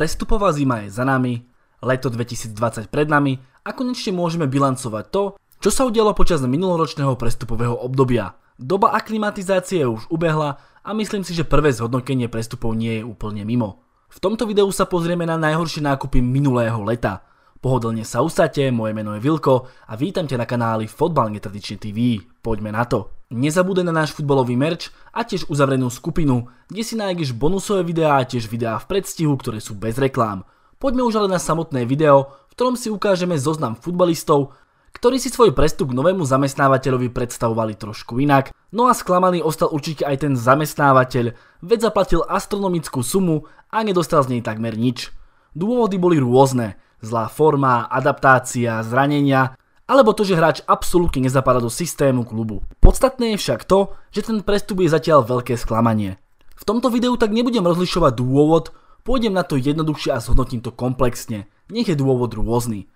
Prestupová zima je za nami, leto 2020 pred nami a konečne môžeme bilancovať to, čo sa udialo počas minuloročného prestupového obdobia. Doba aklimatizácie už ubehla a myslím si, že prvé zhodnotenie prestupov nie je úplne mimo. V tomto videu sa pozrieme na najhoršie nákupy minulého leta – Pohodlne sa usadte, moje meno je Vilko a vítam ťa na kanáli Fotbal netradične TV. Poďme na to. Nezabude na náš futbalový merč a tiež uzavrenú skupinu, kde si nájdeš bonusové videá a tiež videá v predstihu, ktoré sú bez reklám. Poďme už ale na samotné video, v ktorom si ukážeme zoznam futbalistov, ktorí si svoj prestup k novému zamestnávateľovi predstavovali trošku inak, no a sklamaný ostal určite aj ten zamestnávateľ, veď zaplatil astronomickú sumu a nedostal z nej takmer nič. Dôvody boli rôzne, zlá forma, adaptácia, zranenia, alebo to, že hráč absolútne nezapadá do systému klubu. Podstatné je však to, že ten prestup je zatiaľ veľké sklamanie. V tomto videu tak nebudem rozlišovať dôvod, pôjdem na to jednoduchšie a zhodnotím to komplexne. Nech je dôvod rôzny.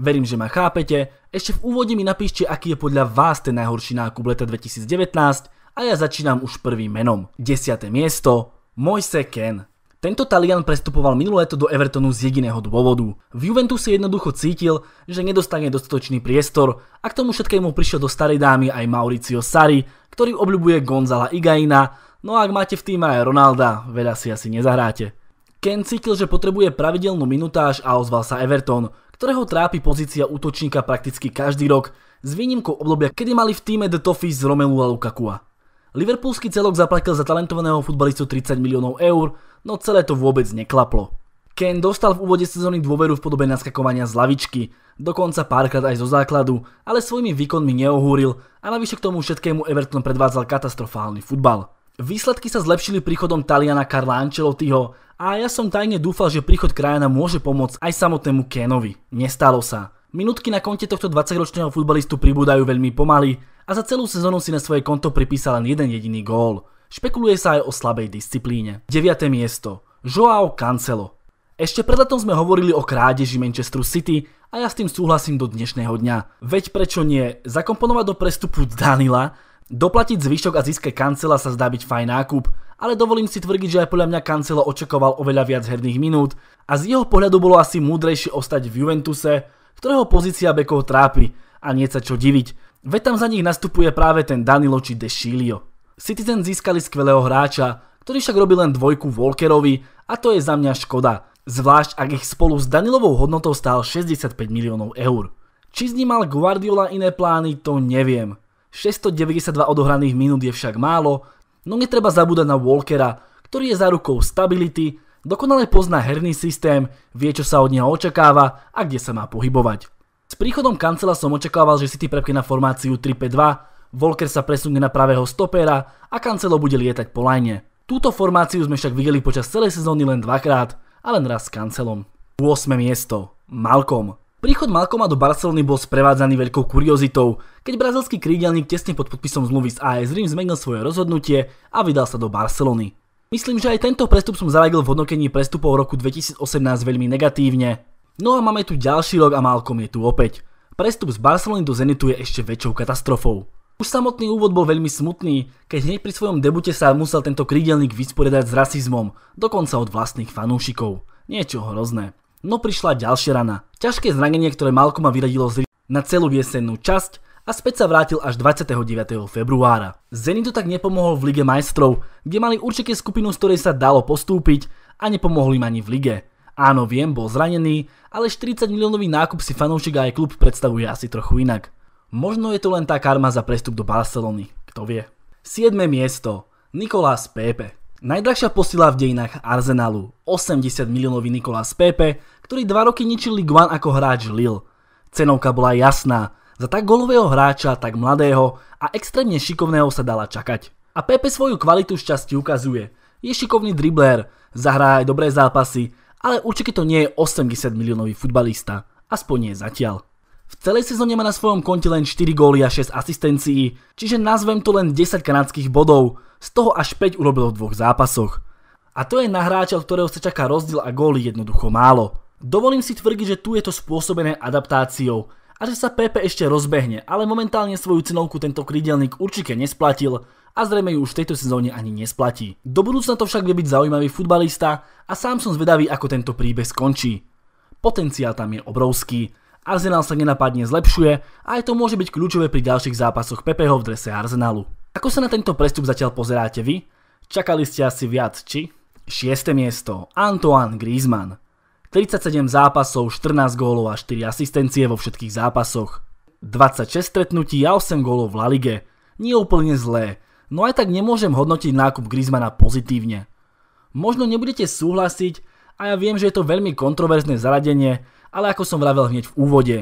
Verím, že ma chápete, ešte v úvode mi napíšte, aký je podľa vás ten najhorší nákup leta 2019 a ja začínam už prvým menom. 10. miesto, Mojse Ken. Tento Talian prestupoval minulé leto do Evertonu z jediného dôvodu. V si jednoducho cítil, že nedostane dostatočný priestor a k tomu všetkému prišiel do starej dámy aj Mauricio Sari, ktorý obľubuje Gonzala Igaina, no a ak máte v týme aj Ronalda, veľa si asi nezahráte. Ken cítil, že potrebuje pravidelnú minutáž a ozval sa Everton, ktorého trápi pozícia útočníka prakticky každý rok, s výnimkou obdobia, kedy mali v týme The Toffees z Romelu a Lukakua. Liverpoolský celok zaplatil za talentovaného futbalistu 30 miliónov eur, no celé to vôbec neklaplo. Ken dostal v úvode sezóny dôveru v podobe naskakovania z lavičky, dokonca párkrát aj zo základu, ale svojimi výkonmi neohúril a navyše k tomu všetkému Everton predvádzal katastrofálny futbal. Výsledky sa zlepšili príchodom Taliana Karla Ancelottiho a ja som tajne dúfal, že príchod krajana môže pomôcť aj samotnému Kenovi. Nestalo sa. Minútky na konte tohto 20-ročného futbalistu pribúdajú veľmi pomaly a za celú sezónu si na svoje konto pripísal len jeden jediný gól. Špekuluje sa aj o slabej disciplíne. 9. miesto. Joao Cancelo. Ešte pred letom sme hovorili o krádeži Manchesteru City a ja s tým súhlasím do dnešného dňa. Veď prečo nie zakomponovať do prestupu Danila, doplatiť zvyšok a získať Cancela sa zdá byť fajn nákup, ale dovolím si tvrdiť, že aj podľa mňa Cancelo očakoval oveľa viac herných minút a z jeho pohľadu bolo asi múdrejšie ostať v Juventuse, ktorého pozícia bekov trápi a nie sa čo diviť. Veď tam za nich nastupuje práve ten Danilo či De Chilio. Citizen získali skvelého hráča, ktorý však robí len dvojku Walkerovi a to je za mňa škoda, zvlášť ak ich spolu s Danilovou hodnotou stál 65 miliónov eur. Či z ní mal Guardiola iné plány, to neviem. 692 odohraných minút je však málo, no netreba zabúdať na Walkera, ktorý je za rukou stability, dokonale pozná herný systém, vie čo sa od neho očakáva a kde sa má pohybovať. S príchodom Kancela som očakával, že City prepke na formáciu 352, 5 2 Volker sa presunie na pravého stopera a Cancelo bude lietať po lajne. Túto formáciu sme však videli počas celej sezóny len dvakrát a len raz s Cancelom. 8. miesto. Malcom. Príchod Malcoma do Barcelony bol sprevádzaný veľkou kuriozitou, keď brazilský krídelník tesne pod podpisom zmluvy z AS Rim zmenil svoje rozhodnutie a vydal sa do Barcelony. Myslím, že aj tento prestup som zaradil v hodnokení prestupov roku 2018 veľmi negatívne. No a máme tu ďalší rok a Malcom je tu opäť. Prestup z Barcelony do Zenitu je ešte väčšou katastrofou. Už samotný úvod bol veľmi smutný, keď hneď pri svojom debute sa musel tento krídelník vysporiadať s rasizmom, dokonca od vlastných fanúšikov. Niečo hrozné. No prišla ďalšia rana. Ťažké zranenie, ktoré Malcolma vyradilo z na celú jesennú časť a späť sa vrátil až 29. februára. Zenitu to tak nepomohol v Lige majstrov, kde mali určite skupinu, z ktorej sa dalo postúpiť a nepomohli im ani v lige. Áno, viem, bol zranený, ale 40 miliónový nákup si fanúšik a aj klub predstavuje asi trochu inak. Možno je to len tá karma za prestup do Barcelony, kto vie. 7. miesto. Nikolás Pepe. Najdrahšia posila v dejinách Arsenalu, 80 miliónový Nikolás Pepe, ktorý dva roky ničil Ligue 1 ako hráč Lille. Cenovka bola jasná, za tak golového hráča, tak mladého a extrémne šikovného sa dala čakať. A Pepe svoju kvalitu šťastí ukazuje. Je šikovný dribler, zahrá aj dobré zápasy, ale určite to nie je 80 miliónový futbalista. Aspoň nie zatiaľ. V celej sezóne má na svojom konte len 4 góly a 6 asistencií, čiže nazvem to len 10 kanadských bodov, z toho až 5 urobil v dvoch zápasoch. A to je na hráča, od ktorého sa čaká rozdiel a góly jednoducho málo. Dovolím si tvrdiť, že tu je to spôsobené adaptáciou a že sa PP ešte rozbehne, ale momentálne svoju cenovku tento krydelník určite nesplatil a zrejme ju už v tejto sezóne ani nesplatí. Do budúcna to však vie byť zaujímavý futbalista a sám som zvedavý, ako tento príbeh skončí. Potenciál tam je obrovský Arsenal sa nenapadne zlepšuje a aj to môže byť kľúčové pri ďalších zápasoch Pepeho v drese Arsenalu. Ako sa na tento prestup zatiaľ pozeráte vy? Čakali ste asi viac, či? 6. miesto Antoine Griezmann 37 zápasov, 14 gólov a 4 asistencie vo všetkých zápasoch. 26 stretnutí a 8 gólov v La Lige. Nie úplne zlé, no aj tak nemôžem hodnotiť nákup Griezmana pozitívne. Možno nebudete súhlasiť a ja viem, že je to veľmi kontroverzné zaradenie, ale ako som vravel hneď v úvode,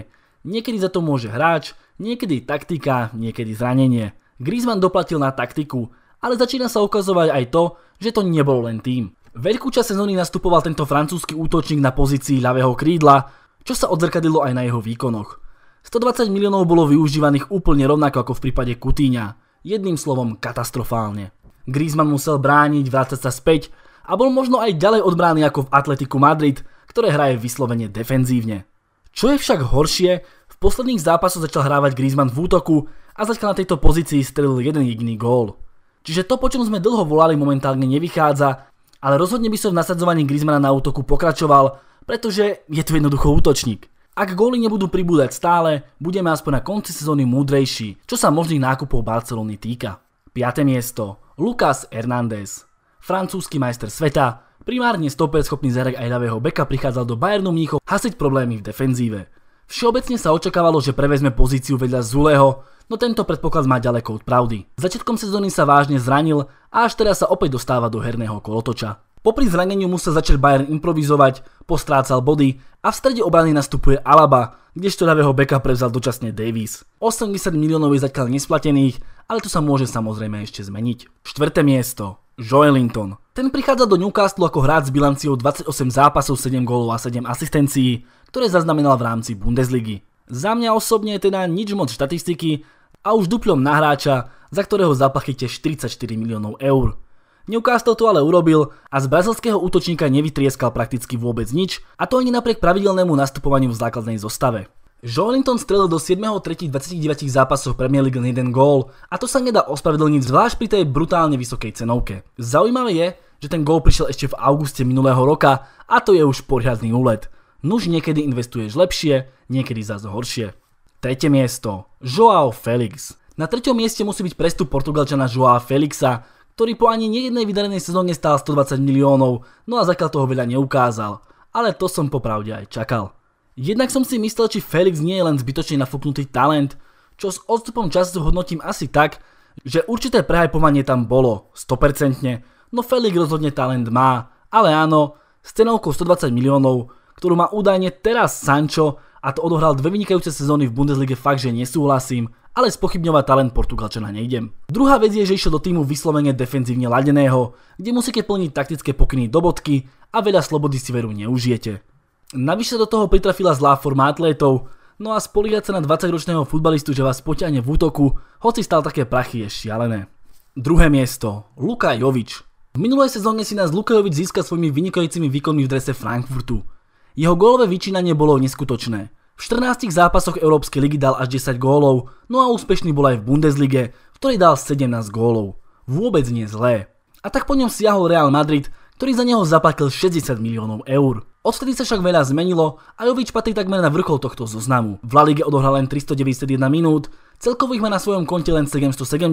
niekedy za to môže hráč, niekedy taktika, niekedy zranenie. Griezmann doplatil na taktiku, ale začína sa ukazovať aj to, že to nebol len tým. Veľkú časť sezóny nastupoval tento francúzsky útočník na pozícii ľavého krídla, čo sa odzrkadilo aj na jeho výkonoch. 120 miliónov bolo využívaných úplne rovnako ako v prípade Kutíňa, jedným slovom katastrofálne. Griezmann musel brániť, vrácať sa späť a bol možno aj ďalej odbrány ako v Atletiku Madrid, ktoré hraje vyslovene defenzívne. Čo je však horšie, v posledných zápasoch začal hrávať Griezmann v útoku a zatiaľ na tejto pozícii strelil jeden jediný gól. Čiže to, po čom sme dlho volali, momentálne nevychádza, ale rozhodne by som v nasadzovaní Griezmana na útoku pokračoval, pretože je tu jednoducho útočník. Ak góly nebudú pribúdať stále, budeme aspoň na konci sezóny múdrejší, čo sa možných nákupov Barcelony týka. 5. miesto. Lucas Hernández. Francúzsky majster sveta, Primárne stoper schopný zahrať aj ľavého beka prichádzal do Bayernu Mníchov hasiť problémy v defenzíve. Všeobecne sa očakávalo, že prevezme pozíciu vedľa Zuleho, no tento predpoklad má ďaleko od pravdy. Začiatkom sezóny sa vážne zranil a až teraz sa opäť dostáva do herného kolotoča. Popri zraneniu musel začať Bayern improvizovať, postrácal body a v strede obrany nastupuje Alaba, kdežto ľavého beka prevzal dočasne Davis. 80 miliónov je zatiaľ nesplatených, ale to sa môže samozrejme ešte zmeniť. Štvrté miesto. Joelinton. Ten prichádza do Newcastle ako hráč s bilanciou 28 zápasov, 7 gólov a 7 asistencií, ktoré zaznamenal v rámci Bundesligy. Za mňa osobne je teda nič moc štatistiky a už duplom na hráča, za ktorého zaplachyte 44 miliónov eur. Newcastle to ale urobil a z brazilského útočníka nevytrieskal prakticky vôbec nič a to ani napriek pravidelnému nastupovaniu v základnej zostave. Linton strelil do 7.3.29 zápasov Premier League len jeden gól a to sa nedá ospravedlniť zvlášť pri tej brutálne vysokej cenovke. Zaujímavé je, že ten gól prišiel ešte v auguste minulého roka a to je už poriadny úlet. Nuž niekedy investuješ lepšie, niekedy zás horšie. Tretie miesto. Joao Felix. Na treťom mieste musí byť prestup Portugalčana Joao Felixa, ktorý po ani nejednej vydarenej sezóne stál 120 miliónov, no a zakiaľ toho veľa neukázal. Ale to som popravde aj čakal. Jednak som si myslel, či Felix nie je len zbytočne nafúknutý talent, čo s odstupom času hodnotím asi tak, že určité prehajpovanie tam bolo, 100%, no Felix rozhodne talent má, ale áno, s cenovkou 120 miliónov, ktorú má údajne teraz Sancho a to odohral dve vynikajúce sezóny v Bundeslige fakt, že nesúhlasím, ale spochybňovať talent Portugalčana nejdem. Druhá vec je, že išiel do týmu vyslovene defenzívne ladeného, kde musíte plniť taktické pokyny do bodky a veľa slobody si veru neužijete. Navyše do toho pritrafila zlá forma atlétov, no a spolíhať sa na 20-ročného futbalistu, že vás poťahne v útoku, hoci stal také prachy, je šialené. Druhé miesto. Luka Jovič. V minulej sezóne si nás Luka Jovič získal svojimi vynikajúcimi výkonmi v drese Frankfurtu. Jeho gólové vyčínanie bolo neskutočné. V 14 zápasoch Európskej ligy dal až 10 gólov, no a úspešný bol aj v Bundeslige, v ktorej dal 17 gólov. Vôbec nie zlé. A tak po ňom siahol Real Madrid, ktorý za neho zaplatil 60 miliónov eur. Odvtedy sa však veľa zmenilo a Jovič patrí takmer na vrchol tohto zoznamu. V La Lige odohral len 391 minút, celkovo ich má na svojom konte len 770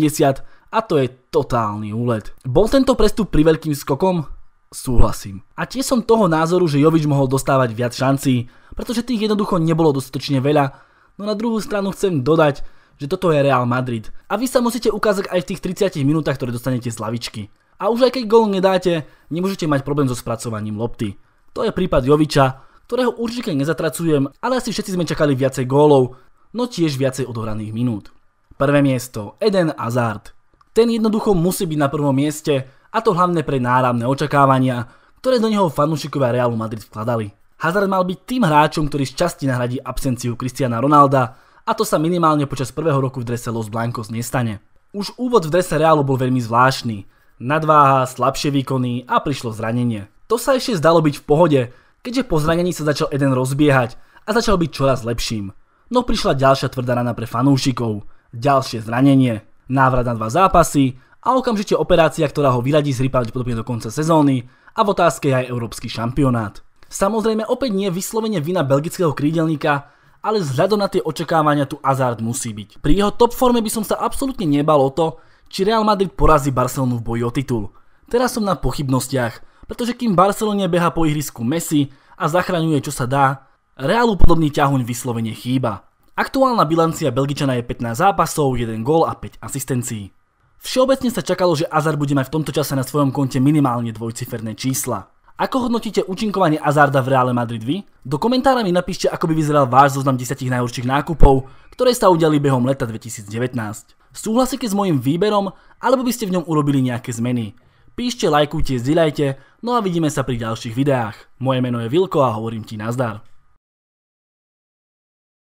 a to je totálny úlet. Bol tento prestup pri veľkým skokom? Súhlasím. A tie som toho názoru, že Jovič mohol dostávať viac šancí, pretože tých jednoducho nebolo dostatočne veľa, no na druhú stranu chcem dodať, že toto je Real Madrid a vy sa musíte ukázať aj v tých 30 minútach, ktoré dostanete z lavičky. A už aj keď gól nedáte, nemôžete mať problém so spracovaním lopty. To je prípad Joviča, ktorého určite nezatracujem, ale asi všetci sme čakali viacej gólov, no tiež viacej odohraných minút. Prvé miesto, Eden Hazard. Ten jednoducho musí byť na prvom mieste a to hlavne pre náramné očakávania, ktoré do neho fanúšikovia Realu Madrid vkladali. Hazard mal byť tým hráčom, ktorý z časti nahradí absenciu Cristiana Ronalda a to sa minimálne počas prvého roku v drese Los Blancos nestane. Už úvod v drese Realu bol veľmi zvláštny. Nadváha, slabšie výkony a prišlo zranenie. To sa ešte zdalo byť v pohode, keďže po zranení sa začal jeden rozbiehať a začal byť čoraz lepším. No prišla ďalšia tvrdá rana pre fanúšikov, ďalšie zranenie, návrat na dva zápasy a okamžite operácia, ktorá ho vyradí z hry do konca sezóny a v otázke je aj európsky šampionát. Samozrejme opäť nie vyslovene vina belgického krídelníka, ale vzhľadom na tie očakávania tu Hazard musí byť. Pri jeho top forme by som sa absolútne nebal o to, či Real Madrid porazí Barcelonu v boji o titul. Teraz som na pochybnostiach, pretože kým Barcelone beha po ihrisku Messi a zachraňuje čo sa dá, Reálu podobný ťahuň vyslovene chýba. Aktuálna bilancia Belgičana je 15 zápasov, 1 gól a 5 asistencií. Všeobecne sa čakalo, že Azar bude mať v tomto čase na svojom konte minimálne dvojciferné čísla. Ako hodnotíte účinkovanie Azarda v Reále Madrid vy? Do komentára mi napíšte, ako by vyzeral váš zoznam 10 najhorších nákupov, ktoré sa udiali behom leta 2019. Súhlasíte s môjim výberom, alebo by ste v ňom urobili nejaké zmeny? Píšte, lajkujte, zdieľajte, no a vidíme sa pri ďalších videách. Moje meno je Vilko a hovorím ti nazdar.